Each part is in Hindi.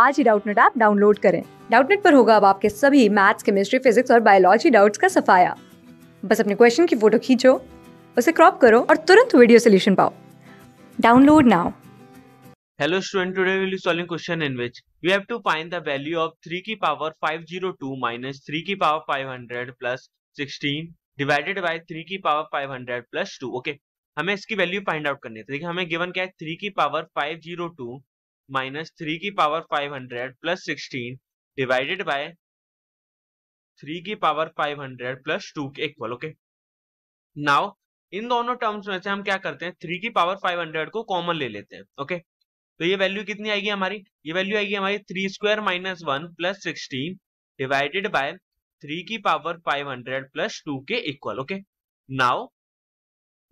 आज ही डाउटनेट ऐप डाउनलोड करें डाउटनेट पर होगा अब आपके सभी मैथ्स केमिस्ट्री फिजिक्स और बायोलॉजी डाउट्स का सफाया बस अपने क्वेश्चन की फोटो खींचो उसे क्रॉप करो और तुरंत वीडियो सोल्यूशन पाओ download now hello student today we will solving question in in we have to find the value of 3 की पावर 502 माइनस 3 की पावर 500 प्लस 16 डिवाइडेड बाय 3 की पावर 500 प्लस 2. ओके हमें इसकी वैल्यू फाइंड आउट करनी है तो देखिए हमें गिवन क्या है 3 की पावर 502 माइनस थ्री की power five hundred plus sixteen divided by three की power five hundred plus two के इक्वल ओके नाउ इन दोनों टर्म्स में से हम क्या करते हैं थ्री की पावर फाइव हंड्रेड को कॉमन ले लेते हैं ओके तो ये वैल्यू कितनी आएगी हमारी ये वैल्यू आएगी हमारी three square minus one plus sixteen divided by three की power five hundred plus two के इक्वल ओके नाउ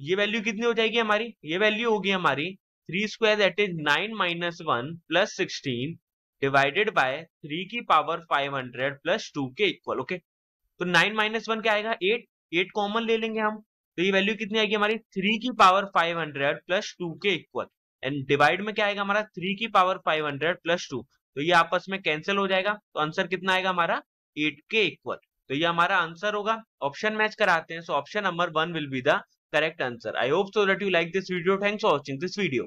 ये वैल्यू कितनी हो जाएगी हमारी ये वैल्यू होगी हमारी three square that is nine minus one plus sixteen divided by three की power five hundred plus two के इक्वल ओके तो नाइन माइनस वन क्या आएगा एट एट कॉमन ले लेंगे हम तो ये वैल्यू कितनी आएगी हमारी थ्री की power five hundred plus two के इक्वल एंड डिवाइड में क्या आएगा हमारा थ्री की power five hundred plus two तो ये आपस में कैंसिल हो जाएगा तो आंसर कितना आएगा हमारा एट के इक्वल तो ये हमारा आंसर होगा ऑप्शन मैच कराते हैं so option number one will be the correct answer I hope so that you like this video thanks for watching this video